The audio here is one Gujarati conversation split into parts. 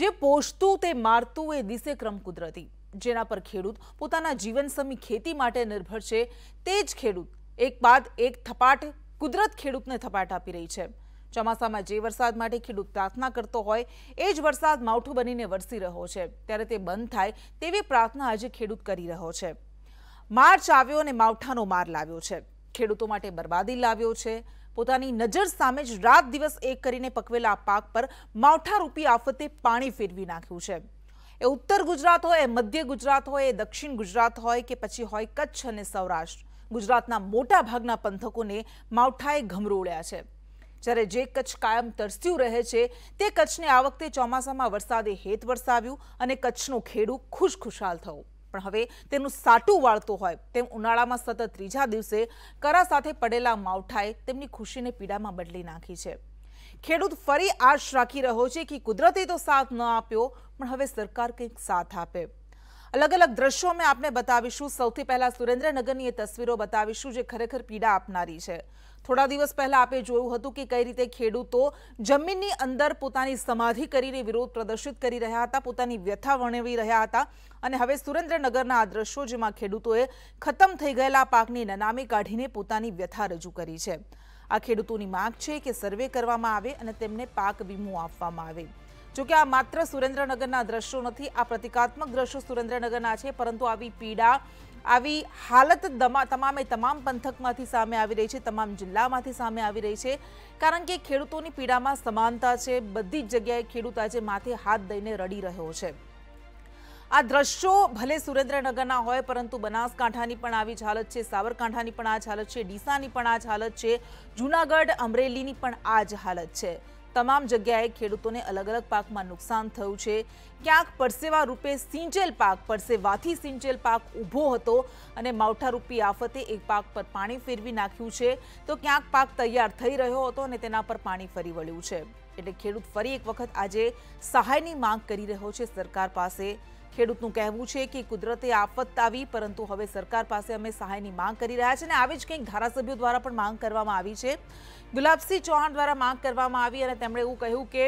જે પોષતું તે મારતું એ દિશે ક્રમ કુદરતી જેના પર ખેડૂત પોતાના જીવનસમી ખેતી માટે નિર્ભર છે તે જ ખેડૂત એક બાદ એક થપાટ કુદરત ખેડૂતને થપાટ આપી રહી છે ચોમાસામાં જે વરસાદ માટે ખેડૂત પ્રાર્થના કરતો હોય એ જ વરસાદ માવઠું બનીને વરસી રહ્યો છે ત્યારે તે બંધ થાય તેવી પ્રાર્થના આજે ખેડૂત કરી રહ્યો છે માર્ચ આવ્યો અને માવઠાનો માર લાવ્યો છે ખેડૂતો માટે બરબાદી લાવ્યો છે પોતાની નજર સામે જ રાત દિવસ એક કરીને પકવેલા પાક પર માવઠારૂપી આફતે પાણી ફેરવી નાખ્યું છે એ ઉત્તર ગુજરાત હોય એ મધ્ય ગુજરાત હોય એ દક્ષિણ ગુજરાત હોય કે પછી હોય કચ્છ અને સૌરાષ્ટ્ર ગુજરાતના મોટા ભાગના પંથકોને માવઠાએ ઘમરોળ્યા છે જ્યારે જે કચ્છ કાયમ તરસ્યું રહે છે તે કચ્છને આ વખતે ચોમાસામાં વરસાદે હેત વરસાવ્યું અને કચ્છનું ખેડૂત ખુશખુશાલ થયું પણ હવે તેનું સાટું વાળતું હોય તેમ ઉનાળામાં સતત ત્રીજા દિવસે કરા સાથે પડેલા માવઠાએ તેમની ખુશીને પીડામાં બદલી નાખી છે ખેડૂત ફરી આશ રાખી રહ્યો છે કે કુદરતે તો સાથ ન આપ્યો પણ હવે સરકાર કંઈક સાથ આપે અલગ અલગ દ્રશ્યો અમે આપને બતાવીશું સૌથી પહેલા સુરેન્દ્રનગરની એ તસવીરો બતાવીશું જે ખરેખર પીડા આપનારી છે થોડા દિવસ પહેલા આપે જોયું હતું કે કઈ રીતે ખેડૂતો જમીનની અંદર પોતાની સમાધિ કરીને વિરોધ પ્રદર્શિત કરી રહ્યા હતા પોતાની વ્યથા વર્ણવી રહ્યા હતા અને હવે સુરેન્દ્રનગરના આ દ્રશ્યો જેમાં ખેડૂતોએ ખતમ થઈ ગયેલા પાકની નનામી કાઢીને પોતાની વ્યથા રજૂ કરી છે આ ખેડૂતોની માંગ છે કે સર્વે કરવામાં આવે અને તેમને પાક વીમો આપવામાં આવે જોકે આ માત્ર સુરેન્દ્રનગરના દ્રશ્યો નથી આ પ્રતિકાત્મક દ્રશ્યો સુરેન્દ્રનગરના છે પરંતુ આવી પીડા આવી હાલત તમામે તમામ પંથકમાંથી સામે આવી રહી છે તમામ જિલ્લામાંથી સામે આવી રહી છે કારણ કે ખેડૂતોની પીડામાં સમાનતા છે બધી જ જગ્યાએ ખેડૂત આજે માથે હાથ દઈને રડી રહ્યો છે આ દ્રશ્યો ભલે સુરેન્દ્રનગરના હોય પરંતુ બનાસકાંઠાની પણ આવી જ હાલત છે સાબરકાંઠાની પણ આ જ હાલત છે ડીસાની પણ આ જ હાલત છે જૂનાગઢ અમરેલીની પણ આ જ હાલત છે તમામ જગ્યાએ ખેડૂતોને અલગ અલગ પાકમાં નુકસાન થયું છે ક્યાંક પરસેવા રૂપે સિંચેલ પાક પરસેવાથી સિંચેલ પાક ઊભો હતો અને માવઠારૂપી આફતે એક પાક પર પાણી ફેરવી નાખ્યું છે તો ક્યાંક પાક તૈયાર થઈ રહ્યો હતો અને તેના પર પાણી ફરી વળ્યું છે એટલે ખેડૂત ફરી એક વખત આજે સહાયની માંગ કરી રહ્યો છે સરકાર પાસે ખેડૂતનું કહેવું છે કે કુદરતે આફત આવી પરંતુ હવે સરકાર પાસે અમે સહાયની માંગ કરી રહ્યા છે અને આવી જ કંઈક ધારાસભ્યો દ્વારા પણ માંગ કરવામાં આવી છે ગુલાબસિંહ ચૌહાણ દ્વારા માંગ કરવામાં આવી અને તેમણે એવું કહ્યું કે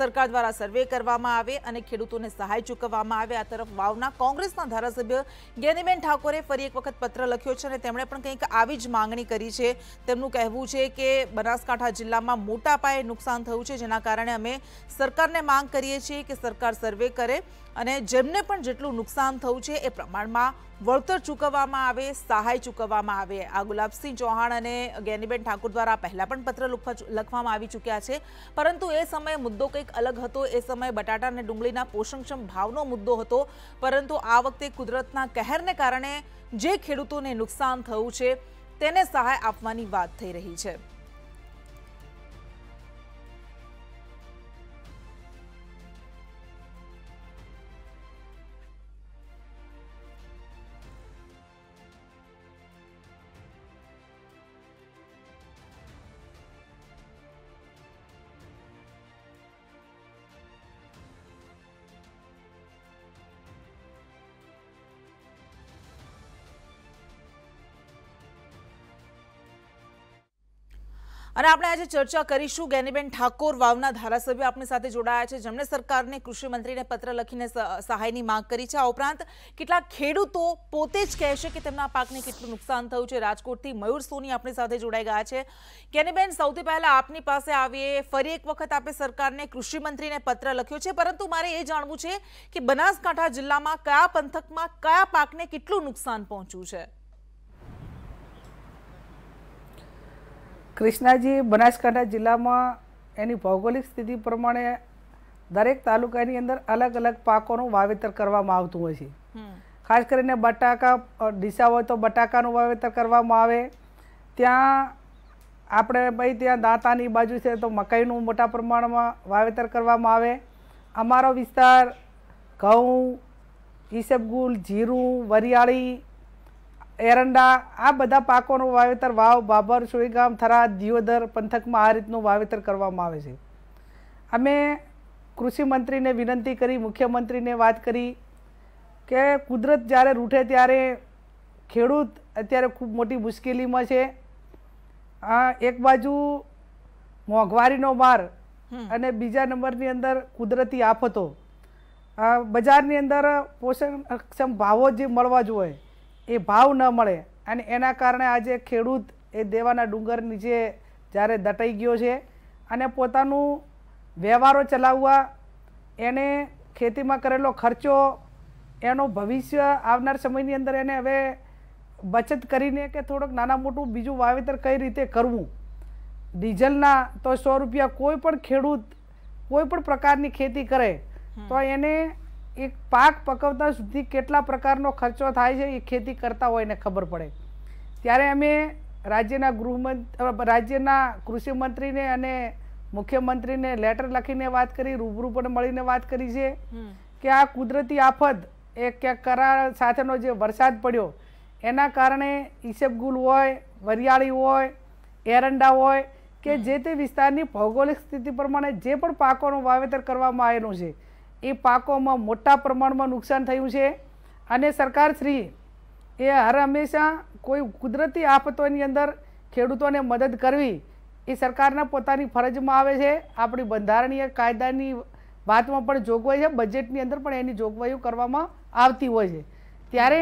સરકાર દ્વારા સર્વે કરવામાં આવે અને ખેડૂતોને સહાય ચૂકવવામાં આવે આ તરફ વાવના કોંગ્રેસના ધારાસભ્ય જ્ઞાનીબેન ઠાકોરે ફરી એક વખત પત્ર લખ્યો છે અને તેમણે પણ કંઈક આવી જ માંગણી કરી છે તેમનું કહેવું છે કે બનાસકાંઠા જિલ્લામાં મોટા પાયે નુકસાન થયું છે જેના કારણે અમે સરકારને માંગ કરીએ છીએ કે સરકાર સર્વે કરે અને જેમને પણ જેટલું નુકસાન થયું છે એ પ્રમાણમાં વળતર ચૂકવવામાં આવે સહાય ચૂકવવામાં આવે આ ગુલાબસિંહ ચૌહાણ અને જ્ઞાનીબેન ઠાકુર દ્વારા પહેલાં પણ પત્ર લખવામાં આવી ચૂક્યા છે પરંતુ એ સમયે મુદ્દો કંઈક અલગ હતો એ સમયે બટાટા અને ડુંગળીના પોષણક્ષમ ભાવનો મુદ્દો હતો પરંતુ આ વખતે કુદરતના કહેરને કારણે જે ખેડૂતોને નુકસાન થયું છે તેને સહાય આપવાની વાત થઈ રહી છે અને આપણે આજે ચર્ચા કરીશું ગેનીબેન ઠાકોર વાવના ધારાસભ્ય આપણી સાથે જોડાયા છે જેમણે સરકારને કૃષિમંત્રીને પત્ર લખીને સહાયની માંગ કરી છે આ ઉપરાંત કેટલાક ખેડૂતો પોતે જ કહેશે કે તેમના પાકને કેટલું નુકસાન થયું છે રાજકોટથી મયુર સોની આપણી સાથે જોડાઈ ગયા છે ગેનીબેન સૌથી પહેલાં આપની પાસે આવીએ ફરી એક વખત આપે સરકારને કૃષિમંત્રીને પત્ર લખ્યો છે પરંતુ મારે એ જાણવું છે કે બનાસકાંઠા જિલ્લામાં કયા પંથકમાં કયા પાકને કેટલું નુકસાન પહોંચ્યું છે કૃષ્ણાજી બનાસકાંઠા જિલ્લામાં એની ભૌગોલિક સ્થિતિ પ્રમાણે દરેક તાલુકાની અંદર અલગ અલગ પાકોનું વાવેતર કરવામાં આવતું હોય છે ખાસ કરીને બટાકા ડીસા હોય તો બટાકાનું વાવેતર કરવામાં આવે ત્યાં આપણે ભાઈ ત્યાં દાંતાની બાજુ છે તો મકાઈનું મોટા પ્રમાણમાં વાવેતર કરવામાં આવે અમારો વિસ્તાર ઘઉં ઈસબગુલ જીરું વરિયાળી એરંડા આ બધા પાકોનું વાવેતર વાવ બાબર સુઈગામ થરા દિયોદર પંથકમાં આ રીતનું વાવેતર કરવામાં આવે છે અમે કૃષિમંત્રીને વિનંતી કરી મુખ્યમંત્રીને વાત કરી કે કુદરત જ્યારે રૂઠે ત્યારે ખેડૂત અત્યારે ખૂબ મોટી મુશ્કેલીમાં છે એક બાજુ મોંઘવારીનો માર અને બીજા નંબરની અંદર કુદરતી આફતો બજારની અંદર પોષણક્ષમ ભાવો જે મળવા જોઈએ એ ભાવ ન મળે અને એના કારણે આજે ખેડૂત એ દેવાના ડુંગર નીચે જ્યારે દટાઈ ગયો છે અને પોતાનું વ્યવહારો ચલાવવા એને ખેતીમાં કરેલો ખર્ચો એનો ભવિષ્ય આવનાર સમયની અંદર એને હવે બચત કરીને કે થોડુંક નાના મોટું બીજું વાવેતર કઈ રીતે કરવું ડીઝલના તો સો રૂપિયા કોઈ પણ ખેડૂત કોઈ પણ પ્રકારની ખેતી કરે તો એને એક પાક પકવતા સુધી કેટલા પ્રકારનો ખર્ચો થાય છે એ ખેતી કરતા હોય એને ખબર પડે ત્યારે અમે રાજ્યના ગૃહમંત્રી રાજ્યના કૃષિમંત્રીને અને મુખ્યમંત્રીને લેટર લખીને વાત કરી રૂબરૂ પણ મળીને વાત કરી છે કે આ કુદરતી આફત એ ક્યાંક કરાર સાથેનો જે વરસાદ પડ્યો એના કારણે ઈસબગુલ હોય વરિયાળી હોય એરંડા હોય કે જે તે વિસ્તારની ભૌગોલિક સ્થિતિ પ્રમાણે જે પણ પાકોનું વાવેતર કરવામાં આવેલું છે એ પાકોમાં મોટા પ્રમાણમાં નુકસાન થયું છે અને સરકારશ્રી એ હર હંમેશા કોઈ કુદરતી આફતોની અંદર ખેડૂતોને મદદ કરવી એ સરકારના પોતાની ફરજમાં આવે છે આપણી બંધારણીય કાયદાની વાતમાં પણ જોગવાઈ છે બજેટની અંદર પણ એની જોગવાઈઓ કરવામાં આવતી હોય છે ત્યારે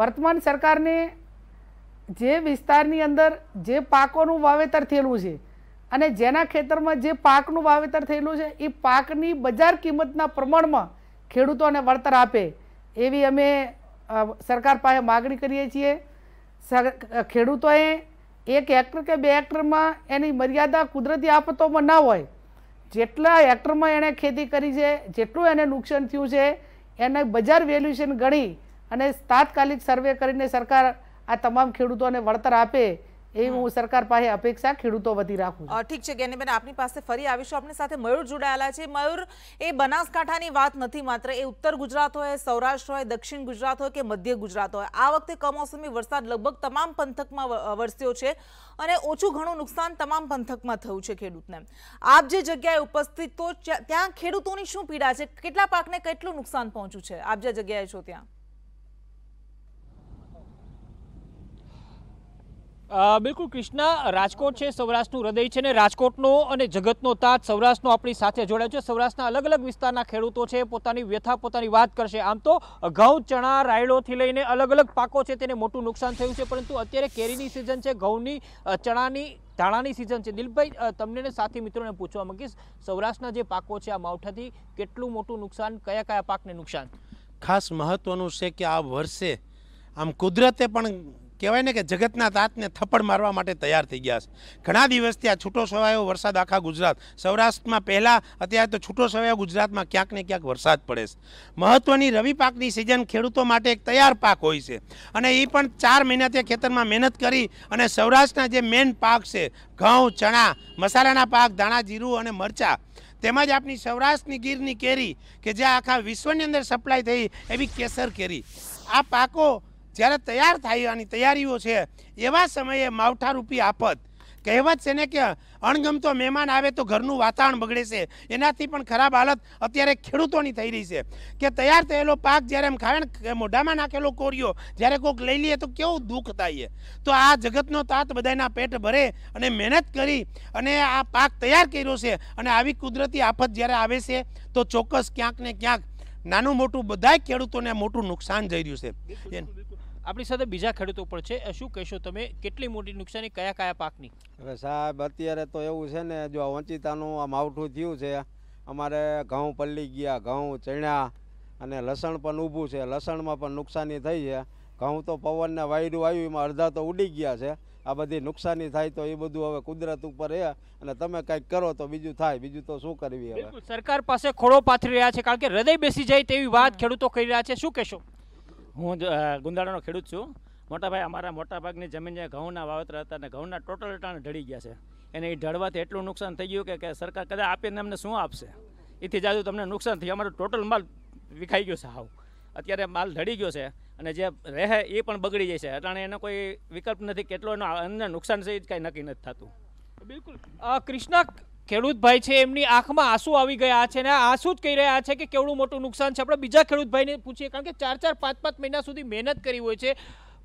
વર્તમાન સરકારને જે વિસ્તારની અંદર જે પાકોનું વાવેતર થયેલું છે અને જેના ખેતરમાં જે પાકનું વાવેતર થયેલું છે એ પાકની બજાર કિંમતના પ્રમાણમાં ખેડૂતોને વળતર આપે એવી અમે સરકાર પાસે માગણી કરીએ છીએ ખેડૂતોએ એક હેક્ટર કે બે હેક્ટરમાં એની મર્યાદા કુદરતી આફતોમાં ના હોય જેટલા હેક્ટરમાં એણે ખેતી કરી છે જેટલું એને નુકસાન થયું છે એને બજાર વેલ્યુએશન ગણી અને તાત્કાલિક સર્વે કરીને સરકાર આ તમામ ખેડૂતોને વળતર આપે એવી હું સરકાર પાસે અપેક્ષા ખેડૂતો વધી રાખું ઠીક છે જ્ઞાનીબેન આપની પાસે ફરી આવીશું આપણી સાથે મયુર જોડાયેલા છે મયુર એ બનાસકાંઠાની વાત નથી માત્ર એ ઉત્તર ગુજરાત હોય સૌરાષ્ટ્ર હોય દક્ષિણ ગુજરાત હોય કે મધ્ય ગુજરાત હોય આ વખતે કમોસમી વરસાદ લગભગ તમામ પંથકમાં વરસ્યો છે અને ઓછું ઘણું નુકસાન તમામ પંથકમાં થયું છે ખેડૂતને આપ જે જગ્યાએ ઉપસ્થિત તો ત્યાં ખેડૂતોની શું પીડા છે કેટલા પાકને કેટલું નુકસાન પહોંચ્યું છે આપ જે જગ્યાએ છો ત્યાં બિલકુલ કૃષ્ણા રાજકોટ છે સૌરાષ્ટ્રનું હૃદય છે ને રાજકોટનો અને જગતનો તાજ સૌરાષ્ટ્રનો આપણી સાથે જોડાયો છે સૌરાષ્ટ્રના અલગ અલગ વિસ્તારના ખેડૂતો છે પોતાની વ્યથા પોતાની વાત કરશે આમ તો ઘઉં ચણા રાયડોથી લઈને અલગ અલગ પાકો છે તેને મોટું નુકસાન થયું છે પરંતુ અત્યારે કેરીની સિઝન છે ઘઉંની ચણાની ધાણાની સિઝન છે દિલભાઈ તમને સાથી મિત્રોને પૂછવા માંગીશ સૌરાષ્ટ્રના જે પાકો છે આ માવઠાથી કેટલું મોટું નુકસાન કયા કયા પાકને નુકસાન ખાસ મહત્વનું છે કે આ વર્ષે આમ કુદરતે પણ કહેવાય ને કે જગતના તાતને થપ્પડ મારવા માટે તૈયાર થઈ ગયા છે ઘણા દિવસથી આ છૂટો છવાયો વરસાદ આખા ગુજરાત સૌરાષ્ટ્રમાં પહેલાં અત્યારે તો છૂટો છવાયો ગુજરાતમાં ક્યાંક ને ક્યાંક વરસાદ પડે છે મહત્ત્વની રવિ પાકની સિઝન ખેડૂતો માટે એક તૈયાર પાક હોય છે અને એ પણ ચાર મહિના ત્યાં ખેતરમાં મહેનત કરી અને સૌરાષ્ટ્રના જે મેઇન પાક છે ઘઉં ચણા મસાલાના પાક ધાણા જીરું અને મરચાં તેમજ આપની સૌરાષ્ટ્રની ગીરની કેરી કે જે આખા વિશ્વની અંદર સપ્લાય થઈ એવી કેસર કેરી આ પાકો જ્યારે તૈયાર થવાની તૈયારીઓ છે એવા સમયે માવઠારૂપી આફત કહેવત છે ને કે અણગમતો મહેમાન આવે તો ઘરનું વાતાવરણ બગડે છે એનાથી પણ ખરાબ હાલત અત્યારે ખેડૂતોની થઈ રહી છે કે તૈયાર થયેલો પાક જ્યારે એમ ખાવે ને મોઢામાં નાખેલો કોરિયો જ્યારે કોઈક લઈ લઈએ તો કેવું દુઃખ થાય તો આ જગતનો તાત બધાના પેટ ભરે અને મહેનત કરી અને આ પાક તૈયાર કર્યો છે અને આવી કુદરતી આફત જ્યારે આવે છે તો ચોક્કસ ક્યાંક ને ક્યાંક નાનું મોટું બધા ખેડૂતોને મોટું નુકસાન જઈ રહ્યું છે આપણી સાથે બીજા ખેડૂતો પણ છે શું કહેશો તમે કેટલી મોટી નુકસાની કયા કયા પાકની હવે સાહેબ અત્યારે તો એવું છે ને જો વંચિતાનું આ માવઠું થયું છે અમારે ઘઉં પલ્લી ગયા ઘઉં ચણ્યા અને લસણ પણ ઊભું છે લસણમાં પણ નુકસાની થઈ છે ઘઉં તો પવનને વાયરું આવ્યું એમાં અડધા તો ઉડી ગયા છે આ બધી નુકસાની થાય તો એ બધું હવે કુદરત ઉપર રહે અને તમે કંઈક કરો તો બીજું થાય બીજું તો શું કરવી હવે સરકાર પાસે ખોળો પાથરી રહ્યા છે કારણ કે હૃદય બેસી જાય તેવી વાત ખેડૂતો કરી રહ્યા છે શું કહેશો હું ગુંદાળાનો ખેડૂત છું મોટાભાઈ અમારા મોટાભાગની જમીન જે ઘઉંના વાવેતર હતા અને ઘઉંના ટોટલ ટાણે ઢળી ગયા છે એને એ ઢળવાથી એટલું નુકસાન થઈ ગયું કે સરકાર કદાચ આપીને અમને શું આપશે એથી જાજુ તમને નુકસાન થયું અમારો ટોટલ માલ વિખાઈ ગયો છે હાવ અત્યારે માલ ઢળી ગયો છે અને જે રહે એ પણ બગડી જાય છે એટલે એનો કોઈ વિકલ્પ નથી કેટલો એનો અમને નુકસાન છે એ જ કાંઈ નક્કી નથી થતું બિલકુલ કૃષ્ણ ખેડૂત ભાઈ છે એમની આંખમાં આંસુ આવી ગયા છે ને આંસુ જ કહી રહ્યા છે કે કેવડું મોટું નુકસાન છે આપણે બીજા ખેડૂત ભાઈને પૂછીએ કારણ કે ચાર ચાર પાંચ પાંચ મહિના સુધી મહેનત કરી હોય છે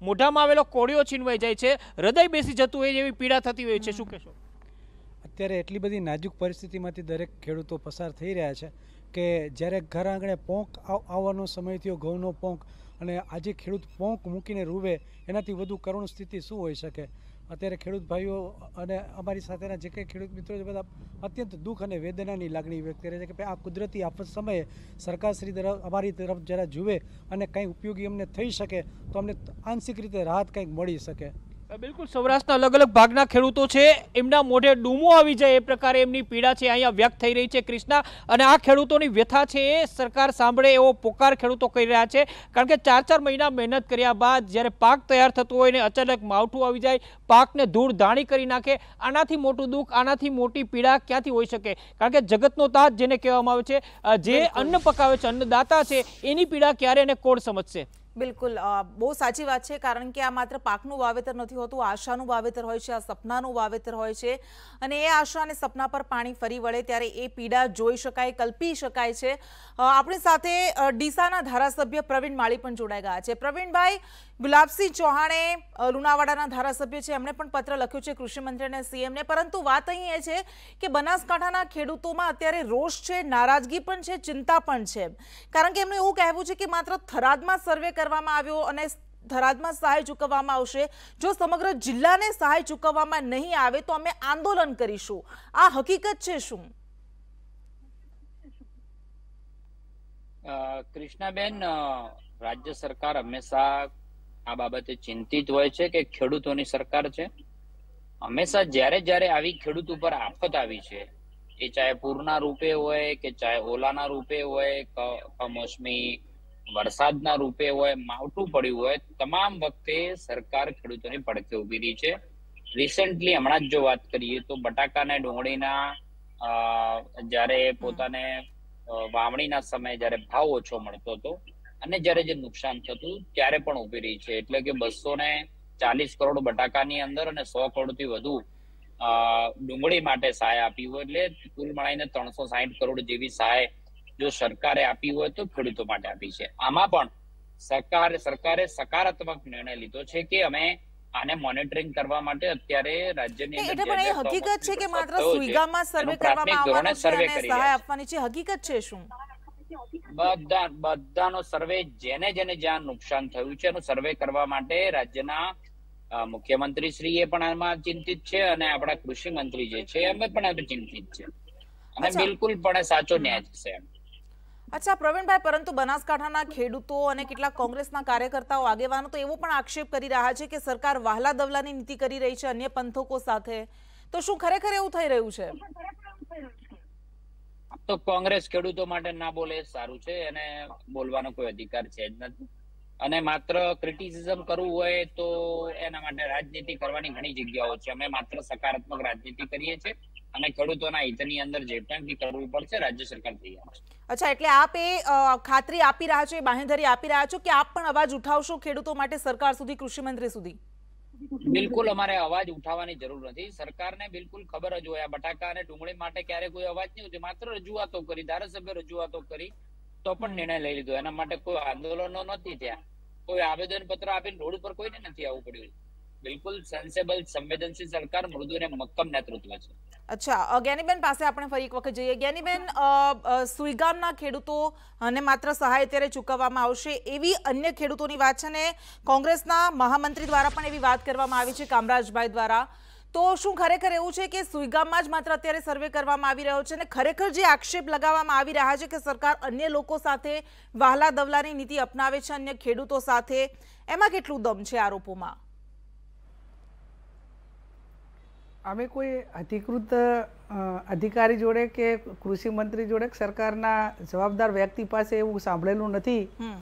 મોઢામાં આવેલો કોળિયો છીનવાઈ જાય છે હૃદય બેસી જતું હોય એવી પીડા થતી હોય છે શું કહેશો અત્યારે એટલી બધી નાજુક પરિસ્થિતિમાંથી દરેક ખેડૂતો પસાર થઈ રહ્યા છે કે જ્યારે ઘર આંગણે પોંક આવવાનો સમય થયો ઘઉંનો પોંક અને આજે ખેડૂત પોંક મૂકીને રૂવે એનાથી વધુ કરુણ સ્થિતિ શું હોઈ શકે અત્યારે ખેડૂત ભાઈઓ અને અમારી સાથેના જે કંઈ ખેડૂત મિત્રો છે બધા અત્યંત દુઃખ અને વેદનાની લાગણી વ્યક્ત કરે છે કે આ કુદરતી આફત સમયે સરકારશ્રી તરફ અમારી તરફ જરા જુએ અને કંઈ ઉપયોગી અમને થઈ શકે તો અમને આંશિક રીતે રાહત કંઈક મળી શકે બિલકુલ સૌરાષ્ટ્રના અલગ અલગ ભાગના ખેડૂતો છે એમના મોઢે ડૂમો આવી જાય એ પ્રકારે એમની પીડા છે અહીંયા વ્યક્ત થઈ રહી છે કૃષ્ણા અને આ ખેડૂતોની વ્યથા છે એ સરકાર સાંભળે એવો પોકાર ખેડૂતો કરી રહ્યા છે કારણ કે ચાર ચાર મહિના મહેનત કર્યા બાદ જ્યારે પાક તૈયાર થતો હોય ને અચાનક માવઠું આવી જાય પાકને ધૂળ ધાણી કરી નાખે આનાથી મોટું દુઃખ આનાથી મોટી પીડા ક્યાંથી હોઈ શકે કારણ કે જગતનો તાજ જેને કહેવામાં આવે છે જે અન્ન પકાવે છે અન્નદાતા છે એની પીડા ક્યારે એને કોણ સમજશે બિલકુલ બહુ સાચી વાત છે કારણ કે આ માત્ર પાકનું વાવેતર નથી હોતું આશાનું વાવેતર હોય છે આ સપનાનું વાવેતર હોય છે અને એ આશા અને સપના પર પાણી ફરી વળે ત્યારે એ પીડા જોઈ શકાય કલ્પી શકાય છે આપણી સાથે ડીસાના ધારાસભ્ય પ્રવીણ માળી પણ જોડાઈ ગયા છે પ્રવીણભાઈ ગુલાબસિંહ ચૌહાણે લુણાવાડાના ધારાસભ્ય છે એમણે પણ પત્ર લખ્યો છે કૃષિમંત્રી અને સીએમને પરંતુ વાત અહીં એ છે કે બનાસકાંઠાના ખેડૂતોમાં અત્યારે રોષ છે નારાજગી પણ છે ચિંતા પણ છે કારણ કે એમનું એવું કહેવું છે કે માત્ર થરાદમાં સર્વે કરવામાં આવ્યો અને થરાદમાં સહાય ચૂકવવામાં આવશે જો સમગ્ર જિલ્લાને સહાય ચૂકવવામાં નહીં આવે તો અમે આંદોલન કરીશું આ હકીકત છે શું કૃષ્ણાબેન રાજ્ય સરકાર હંમેશા આ બાબતે ચિંતિત હોય છે કે ખેડૂતોની સરકાર છે હંમેશા જ્યારે જ્યારે આવી ખેડૂત ઉપર આફત આવી છે એ ચાહે પૂરના રૂપે હોય કે ચાહે ઓલાના રૂપે હોય કમોસમી વરસાદના રૂપે હોય માવઠું પડ્યું હોય તમામ વખતે સરકાર ખેડૂતોની પડખે ઉભી રહી છે રિસેન્ટલી હમણાં જ જો વાત કરીએ તો બટાકા અને ડુંગળીના જ્યારે પોતાને વાવણીના સમયે જ્યારે ભાવ ઓછો મળતો હતો અને જ્યારે જે નુકસાન થતું ત્યારે પણ ઉભી રહી છે એટલે કે બસો ને ચાલીસ કરોડ બટાકાની અંદર અને સો કરોડથી વધુ ડુંગળી માટે સહાય આપી હોય એટલે કુલ મળીને ત્રણસો સાહીઠ કરોડ જેવી સહાય જો સરકારે આપી હોય તો ખેડૂતો માટે આપી છે આમાં પણ સરકાર સરકારે સકારાત્મક નિર્ણય લીધો છે કે અમે આને મોનિટરિંગ કરવા માટે અત્યારે રાજ્યની અંદર પણ એ હકીકત છે કે માત્ર સુઈગામાં સર્વે કરવામાં આવવાનો છે અને સહાય આપવાની છે હકીકત છે શું બધા બધાનો સર્વે જેને જેને જ્યાં નુકસાન થયું છે એનો સર્વે કરવા માટે રાજ્યના મુખ્યમંત્રી શ્રી એ પણ આમાં ચિંતિત છે અને આપણા કૃષિ મંત્રી જે છે એમ પણ ચિંતિત છે અને બિલકુલ પણ સાચો ન્યાય છે અચ્છા પ્રવીણભાઈ પરંતુ બનાસકાંઠાના ખેડૂતો અને કેટલાક કોંગ્રેસના કાર્યકર્તાઓ આગેવાનો તો એવો પણ આક્ષેપ કરી રહ્યા છે કે સરકાર વાહલા દવલાની નીતિ કરી રહી છે અન્ય પંથકો સાથે તો શું ખરેખર એવું થઈ રહ્યું છે તો કોંગ્રેસ ખેડૂતો માટે ના બોલે સારું છે એને બોલવાનો કોઈ અધિકાર છે જ નથી અને માત્ર ક્રિટિસિઝમ કરવું હોય તો એના માટે રાજનીતિ કરવાની ઘણી જગ્યાઓ છે અમે માત્ર સકારાત્મક રાજનીતિ કરીએ છીએ અને ખેડૂતોના હિતની અંદર જે પણ કરવું પડશે રાજ્ય સરકાર તૈયાર અચ્છા એટલે આપ એ ખાતરી આપી રહ્યા છો બાહેંધરી આપી રહ્યા છો કે આપ પણ અવાજ ઉઠાવશો ખેડૂતો માટે સરકાર સુધી કૃષિ મંત્રી સુધી બિલકુલ અમારે અવાજ ઉઠાવવાની જરૂર નથી સરકારને બિલકુલ ખબર જ હોય આ બટાકા અને ડુંગળી માટે ક્યારે કોઈ અવાજ નહીં ઉઠે માત્ર રજૂઆતો કરી ધારાસભ્ય રજૂઆતો કરી તો પણ નિર્ણય લઈ લીધો એના માટે કોઈ આંદોલનો નથી થયા કોઈ આવેદન પત્ર આપીને રોડ ઉપર કોઈને નથી આવવું પડ્યું બિલકુલ સેન્સેબલ સંવેદનશીલ સરકાર મૃદુ અને મક્કમ નેતૃત્વ છે અચ્છા જ્ઞાનીબેન પાસે આપણે ફરી એક વખત જઈએ જ્ઞાનીબેન સુઈગામના ખેડૂતો અને માત્ર સહાય અત્યારે ચૂકવવામાં આવશે એવી અન્ય ખેડૂતોની વાત છે ને કોંગ્રેસના મહામંત્રી દ્વારા પણ એવી વાત કરવામાં આવી છે કામરાજભાઈ દ્વારા તો શું ખરેખર એવું છે કે સુઈગામમાં જ માત્ર અત્યારે સર્વે કરવામાં આવી રહ્યો છે અને ખરેખર જે આક્ષેપ લગાવવામાં આવી રહ્યા છે કે સરકાર અન્ય લોકો સાથે વહાલા દવલાની નીતિ અપનાવે છે અન્ય ખેડૂતો સાથે એમાં કેટલું દમ છે આરોપોમાં અમે કોઈ અધિકૃત અધિકારી જોડે કે કૃષિ મંત્રી જોડે સરકારના જવાબદાર વ્યક્તિ પાસે એવું સાંભળેલું નથી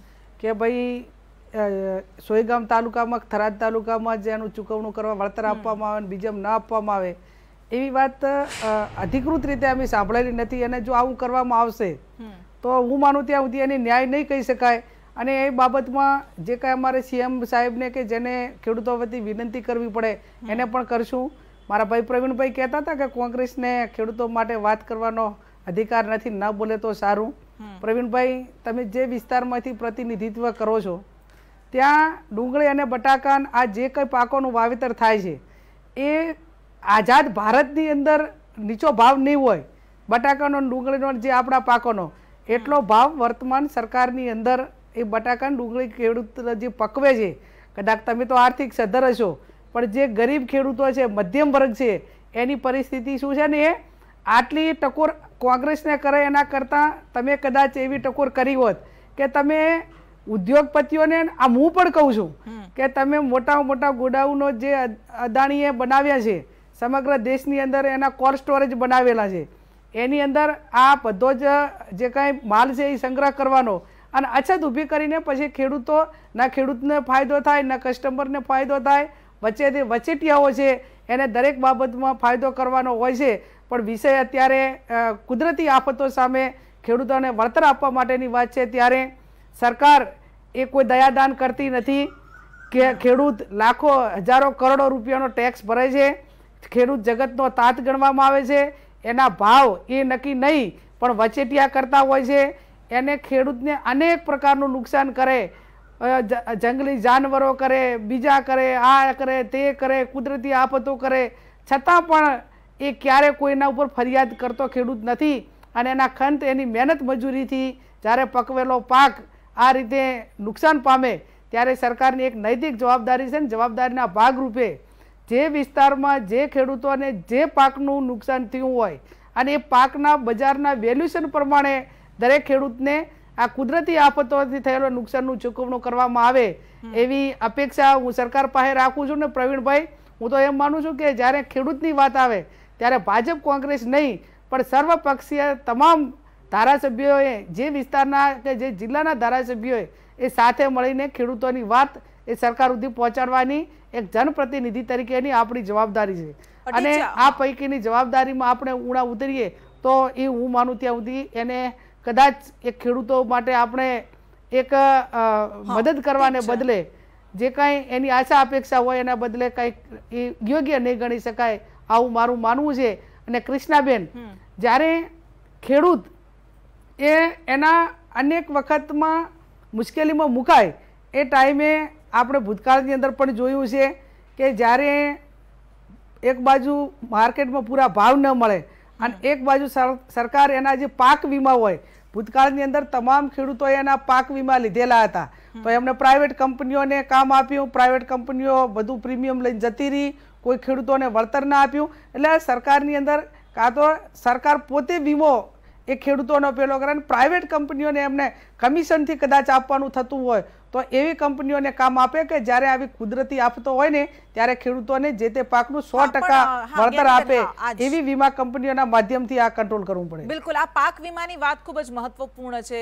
કે ભાઈ સોયગામ તાલુકામાં થરાદ તાલુકામાં જે જેનું ચૂકવણું કરવા વળતર આપવામાં આવે બીજે ન આપવામાં આવે એવી વાત અધિકૃત રીતે અમે સાંભળેલી નથી અને જો આવું કરવામાં આવશે તો હું માનું ત્યાં સુધી એની ન્યાય નહીં કહી શકાય અને એ બાબતમાં જે કાંઈ અમારે સીએમ સાહેબને કે જેને ખેડૂતો વતી વિનંતી કરવી પડે એને પણ કરશું મારા ભાઈ પ્રવીણભાઈ કહેતા હતા કે કોંગ્રેસને ખેડૂતો માટે વાત કરવાનો અધિકાર નથી ન બોલે તો સારું પ્રવીણભાઈ તમે જે વિસ્તારમાંથી પ્રતિનિધિત્વ કરો છો ત્યાં ડુંગળી અને બટાકાન આ જે કંઈ પાકોનું વાવેતર થાય છે એ આઝાદ ભારતની અંદર નીચો ભાવ નહીં હોય બટાકાનો ડુંગળીનો જે આપણા પાકોનો એટલો ભાવ વર્તમાન સરકારની અંદર એ બટાકાની ડુંગળી ખેડૂત જે પકવે છે કદાચ તમે તો આર્થિક સદ્ધર હશો પણ જે ગરીબ ખેડૂતો છે મધ્યમ વર્ગ છે એની પરિસ્થિતિ શું છે ને એ આટલી ટકોર કોંગ્રેસને કરે એના કરતાં તમે કદાચ એવી ટકોર કરી હોત કે તમે ઉદ્યોગપતિઓને આ હું પણ કહું છું કે તમે મોટા મોટા ગોડાઉનો જે અદાણીએ બનાવ્યા છે સમગ્ર દેશની અંદર એના કોર સ્ટોરેજ બનાવેલા છે એની અંદર આ બધો જ જે કાંઈ માલ છે એ સંગ્રહ કરવાનો અને અછત ઊભી કરીને પછી ખેડૂતો ના ખેડૂતને ફાયદો થાય ના કસ્ટમરને ફાયદો થાય વચ્ચે વચેટિયાઓ છે એને દરેક બાબતમાં ફાયદો કરવાનો હોય છે પણ વિષય અત્યારે કુદરતી આફતો સામે ખેડૂતોને વળતર આપવા માટેની વાત છે ત્યારે સરકાર એ કોઈ દયાદાન કરતી નથી કે ખેડૂત લાખો હજારો કરોડો રૂપિયાનો ટેક્સ ભરે છે ખેડૂત જગતનો તાત ગણવામાં આવે છે એના ભાવ એ નક્કી નહીં પણ વચેટિયા કરતા હોય છે એને ખેડૂતને અનેક પ્રકારનું નુકસાન કરે જંગલી જાનવરો કરે બીજા કરે આ કરે તે કરે કુદરતી આફતો કરે છતાં પણ એ ક્યારે કોઈના ઉપર ફરિયાદ કરતો ખેડૂત નથી અને એના ખંત એની મહેનત મજૂરીથી જ્યારે પકવેલો પાક આ રીતે નુકસાન પામે ત્યારે સરકારની એક નૈતિક જવાબદારી છે ને જવાબદારીના ભાગરૂપે જે વિસ્તારમાં જે ખેડૂતોને જે પાકનું નુકસાન થયું હોય અને એ પાકના બજારના વેલ્યુશન પ્રમાણે દરેક ખેડૂતને આ કુદરતી આફતોથી થયેલો નુકસાનનું ચૂકવણું કરવામાં આવે એવી અપેક્ષા હું સરકાર પાસે રાખું છું ને પ્રવીણભાઈ હું તો એમ માનું છું કે જ્યારે ખેડૂતની વાત આવે ત્યારે ભાજપ કોંગ્રેસ નહીં પણ સર્વપક્ષીય તમામ ધારાસભ્યોએ જે વિસ્તારના કે જે જિલ્લાના ધારાસભ્યોએ એ સાથે મળીને ખેડૂતોની વાત એ સરકાર સુધી પહોંચાડવાની એક જનપ્રતિનિધિ તરીકેની આપણી જવાબદારી છે અને આ પૈકીની જવાબદારીમાં આપણે ઉણા ઉતરીએ તો એ હું માનું ત્યાં સુધી એને કદાચ એ ખેડૂતો માટે આપણે એક મદદ કરવાને બદલે જે કાંઈ એની આશા અપેક્ષા હોય એના બદલે કંઈક એ યોગ્ય નહીં ગણી શકાય આવું મારું માનવું છે અને કૃષ્ણાબેન જ્યારે ખેડૂત એ એના અનેક વખતમાં મુશ્કેલીમાં મુકાય એ ટાઈમે આપણે ભૂતકાળની અંદર પણ જોયું છે કે જ્યારે એક બાજુ માર્કેટમાં પૂરા ભાવ ન મળે અને એક બાજુ સરકાર એના જે પાક વીમા હોય ભૂતકાળની અંદર તમામ ખેડૂતોએ એના પાક વીમા લીધેલા હતા તો એમને પ્રાઇવેટ કંપનીઓને કામ આપ્યું પ્રાઇવેટ કંપનીઓ બધું પ્રીમિયમ લઈને જતી રહી કોઈ ખેડૂતોને વળતર ના આપ્યું એટલે સરકારની અંદર કાં તો સરકાર પોતે વીમો એ ખેડૂતોનો પેલો કરે પ્રાઇવેટ કંપનીઓને એમને કમિશનથી કદાચ આપવાનું થતું હોય તો એવી કંપનીઓને કામ આપે કે જ્યારે આવી કુદરતી આફતો હોય ને ત્યારે ખેડૂતોને જે તે પાકનું સો ટકા વળતર આપે એવી વીમા કંપનીઓના માધ્યમથી આ કંટ્રોલ કરવું પડે બિલકુલ આ પાક વીમાની વાત ખૂબ જ મહત્વપૂર્ણ છે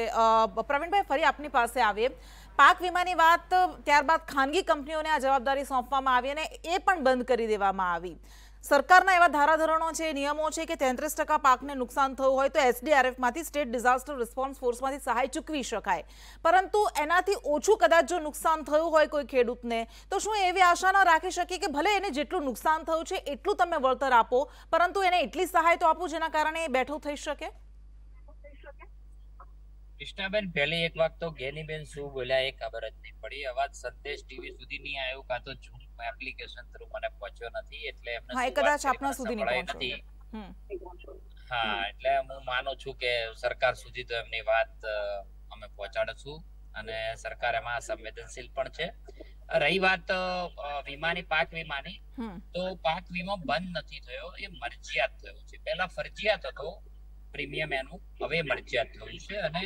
પ્રવીણભાઈ ફરી આપની પાસે આવીએ પાક વીમાની વાત ત્યારબાદ ખાનગી કંપનીઓને આ જવાબદારી સોંપવામાં આવી અને એ પણ બંધ કરી દેવામાં આવી સરકારના એવા ધારાધોરણો છે નિયમો છે કે તેત્રીસ ટકા પાકને નુકસાન થયું હોય તો એસડીઆરએફમાંથી સ્ટેટ ડિઝાસ્ટર રિસ્પોન્સ ફોર્સમાંથી સહાય ચૂકવી શકાય પરંતુ એનાથી ઓછું કદાચ જો નુકસાન થયું હોય કોઈ ખેડૂતને તો શું એવી આશા ન રાખી શકીએ કે ભલે એને જેટલું નુકસાન થયું છે એટલું તમે વળતર આપો પરંતુ એને એટલી સહાય તો આપો જેના કારણે એ બેઠો થઈ શકે કૃષ્ણાબેન પહેલી એક વાત તો ગેનીબેન શું બોલ્યા એ ખબર જ નહીં પડી અવાજ સંદેશ ટીવી સુધી નહીં આવ્યું કાં તો એપ્લિકેશન થ્રુ મને પહોંચ્યો નથી એટલે એમને હા કદાચ આપના સુધી નહીં પહોંચ્યો હા એટલે હું માનું છું કે સરકાર સુધી તો એમની વાત અમે પહોંચાડશું અને સરકાર એમાં સંવેદનશીલ પણ છે રહી વાત વીમાની પાક વીમાની તો પાક વીમો બંધ નથી થયો એ મરજિયાત થયો છે પહેલા ફરજિયાત હતો પ્રીમિયમ એનું હવે મરજિયાત થયું છે અને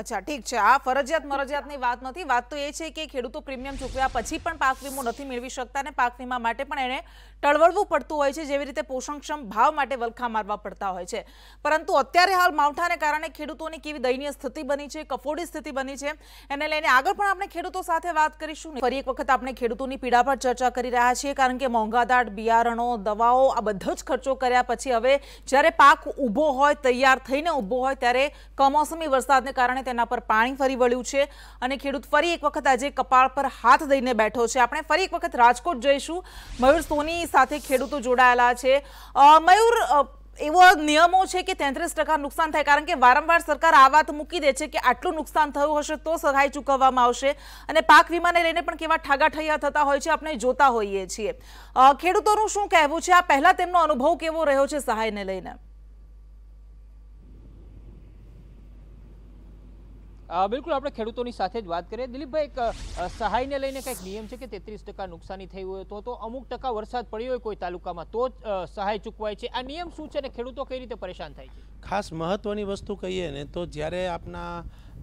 અચ્છા ઠીક છે આ ફરજિયાત મરજિયાતની વાત નથી વાત તો એ છે કે ખેડૂતો પ્રીમિયમ ચૂકવ્યા પછી પણ પાક વીમો નથી મેળવી શકતા અને પાક વીમા માટે પણ એને ટળવળવું પડતું હોય છે જેવી રીતે પોષણક્ષમ ભાવ માટે વલખા મારવા પડતા હોય છે પરંતુ અત્યારે હાલ માવઠાને કારણે ખેડૂતોની કેવી દયનીય સ્થિતિ બની છે કફોડી સ્થિતિ બની છે એને લઈને આગળ પણ આપણે ખેડૂતો સાથે વાત કરીશું ફરી એક વખત આપણે ખેડૂતોની પીડા પર ચર્ચા કરી રહ્યા છીએ કારણ કે મોંઘાદાટ બિયારણો દવાઓ આ બધો જ ખર્ચો કર્યા પછી હવે જ્યારે પાક ઊભો હોય તૈયાર થઈને ઊભો હોય ત્યારે કમોસમી વરસાદને કારણે તેના પર પાણી ફરી વળ્યું છે અને ખેડૂત ફરી એક વખત આજે કપાળ પર હાથ દઈને બેઠો છે આપણે ફરી એક વખત રાજકોટ જઈશું મયુર સોની સાથે ખેડૂતો જોડાયેલા છે મયુર એવો નિયમો છે કે તેત્રીસ ટકા નુકસાન થાય કારણ કે વારંવાર સરકાર આ વાત મૂકી દે છે કે આટલું નુકસાન થયું હશે તો સહાય ચૂકવવામાં આવશે અને પાક વીમાને લઈને પણ કેવા ઠાગાઠૈયા થતા હોય છે આપણે જોતા હોઈએ છીએ ખેડૂતોનું શું કહેવું છે આ પહેલાં તેમનો અનુભવ કેવો રહ્યો છે સહાયને લઈને બિલકુલ આપણે ખેડૂતોની સાથે જ વાત કરીએ દિલીપભાઈ એક સહાયને લઈને કંઈક નિયમ છે કે તેત્રીસ ટકા નુકસાની થઈ હોય તો અમુક ટકા વરસાદ પડ્યો હોય કોઈ તાલુકામાં તો જ સહાય ચૂકવાય છે આ નિયમ શું છે અને ખેડૂતો કઈ રીતે પરેશાન થાય છે ખાસ મહત્વની વસ્તુ કહીએ ને તો જ્યારે આપના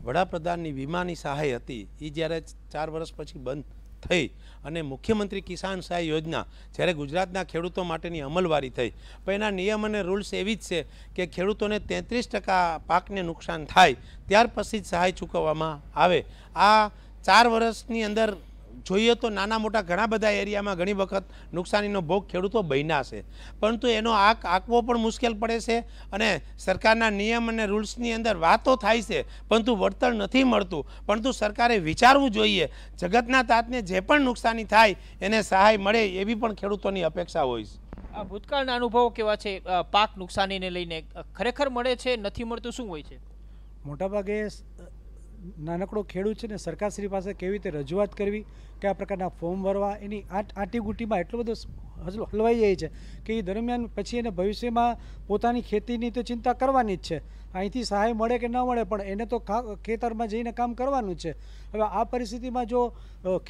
વડાપ્રધાનની વીમાની સહાય હતી એ જ્યારે ચાર વર્ષ પછી બંધ થઈ અને મુખ્યમંત્રી કિસાન સહાય યોજના જ્યારે ગુજરાતના ખેડૂતો માટેની અમલવારી થઈ પણ એના નિયમ અને રૂલ્સ એવી જ છે કે ખેડૂતોને તેત્રીસ ટકા પાકને નુકસાન થાય ત્યાર પછી જ સહાય ચૂકવવામાં આવે આ ચાર વર્ષની અંદર જોઈએ તો નાના મોટા ઘણા બધા એરિયામાં ઘણી વખત નુકસાનીનો ભોગ ખેડૂતો બન્યા છે પરંતુ એનો આંક આંકવો પણ મુશ્કેલ પડે છે અને સરકારના નિયમ અને રૂલ્સની અંદર વાતો થાય છે પરંતુ વળતર નથી મળતું પરંતુ સરકારે વિચારવું જોઈએ જગતના તાતને જે પણ નુકસાની થાય એને સહાય મળે એવી પણ ખેડૂતોની અપેક્ષા હોય છે આ ભૂતકાળના અનુભવો કેવા છે પાક નુકસાનીને લઈને ખરેખર મળે છે નથી મળતું શું હોય છે મોટાભાગે નાનકડો ખેડૂત છે ને સરકારશ્રી પાસે કેવી રીતે રજૂઆત કરવી કયા પ્રકારના ફોર્મ ભરવા એની આટ આંટીગુટીમાં એટલો બધો હલવાઈ જાય છે કે એ દરમિયાન પછી એને ભવિષ્યમાં પોતાની ખેતીની તો ચિંતા કરવાની જ છે અહીંથી સહાય મળે કે ન મળે પણ એને તો ખેતરમાં જઈને કામ કરવાનું છે હવે આ પરિસ્થિતિમાં જો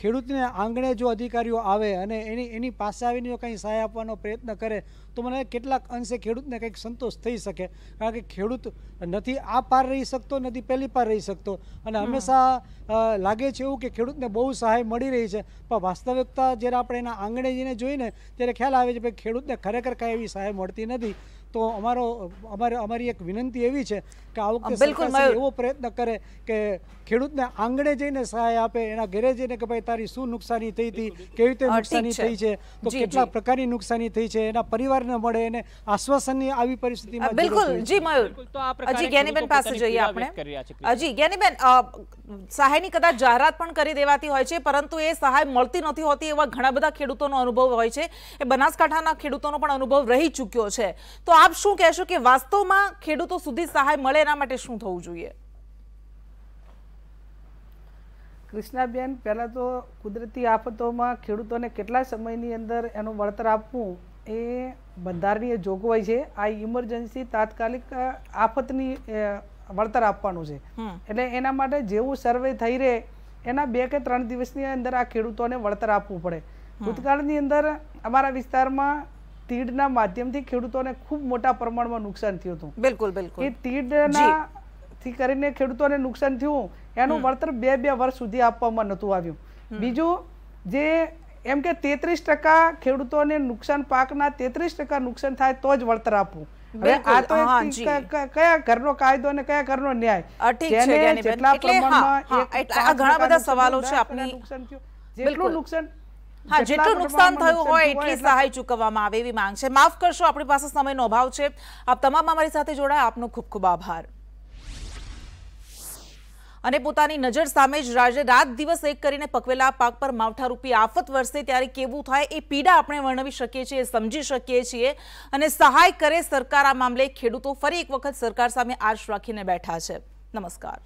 ખેડૂતને આંગણે જો અધિકારીઓ આવે અને એની એની પાસે આવીને જો કંઈ સહાય આપવાનો પ્રયત્ન કરે તો મને કેટલાક અંશે ખેડૂતને કંઈક સંતોષ થઈ શકે કારણ કે ખેડૂત નથી આ પાર રહી શકતો નથી પહેલી પાર રહી શકતો અને હંમેશા લાગે છે એવું કે ખેડૂતને બહુ સહાય મળી રહી રહી છે પણ વાસ્તવિકતા જ્યારે આપણે એના આંગણે જઈને ત્યારે ખ્યાલ આવે છે ભાઈ ખેડૂતને ખરેખર કાંઈ એવી સહાય મળતી નથી તો અમારો અમારે અમારી એક વિનંતી એવી છે કે આ વખતે એવો પ્રયત્ન કરે કે ખેડૂતને આંગણે જઈને સહાય આપે એના ઘરે જઈને કે ભાઈ તારી શું નુકસાની થઈ હતી કેવી રીતે નુકસાની થઈ છે તો કેટલા પ્રકારની નુકસાની થઈ છે એના પરિવારને મળે એને આશ્વાસનની આવી પરિસ્થિતિમાં બિલકુલ જી મયુર અજી જ્ઞાનીબેન પાસે જઈએ આપણે અજી જ્ઞાનીબેન સહાયની કદાચ જાહેરાત પણ કરી દેવાતી હોય છે પરંતુ એ સહાય મળતી નથી હોતી એવા ઘણા બધા ખેડૂતોનો અનુભવ હોય છે એ બનાસકાંઠાના ખેડૂતોનો પણ અનુભવ રહી ચૂક્યો છે તો આ આપ શું કહેશો કે વાસ્તવમાં ખેડૂતો સુધી સહાય મળે એના માટે શું થવું જોઈએ કૃષ્ણાબેન પહેલાં તો કુદરતી આફતોમાં ખેડૂતોને કેટલા સમયની અંદર એનું વળતર આપવું એ બંધારણીય જોગવાઈ છે આ ઇમરજન્સી તાત્કાલિક આફતની વળતર આપવાનું છે એટલે એના માટે જેવું સર્વે થઈ રહે એના બે કે ત્રણ દિવસની અંદર આ ખેડૂતોને વળતર આપવું પડે ભૂતકાળની અંદર અમારા વિસ્તારમાં તીડના માધ્યમથી ખેડૂતોને ખૂબ મોટા પ્રમાણમાં નુકસાન થયું હતું બિલકુલ બિલકુલ એ તીડના થી કરીને ખેડૂતોને નુકસાન થયું એનું વળતર બે બે વર્ષ સુધી આપવામાં નહોતું આવ્યું બીજું જે એમ કે તેત્રીસ ટકા ખેડૂતોને નુકસાન પાકના તેત્રીસ ટકા નુકસાન થાય તો જ વળતર આપવું આ તો કયા ઘરનો કાયદો અને કયા ઘરનો ન્યાય જેટલા પ્રમાણમાં સવાલો છે જેટલું નુકસાન હા જેટલું નુકસાન થયું હોય એટલી સહાય ચૂકવવામાં આવે એવી માંગ છે માફ કરશો આપણી પાસે સમયનો અભાવ છે આપ તમામ અમારી સાથે જોડાયા આપનો ખૂબ ખૂબ આભાર અને પોતાની નજર સામે જ રાજ્ય રાત દિવસ એક કરીને પકવેલા પાક પર માવઠારૂપી આફત વરસે ત્યારે કેવું થાય એ પીડા આપણે વર્ણવી શકીએ છીએ સમજી શકીએ છીએ અને સહાય કરે સરકાર આ મામલે ખેડૂતો ફરી એક વખત સરકાર સામે આશ રાખીને બેઠા છે નમસ્કાર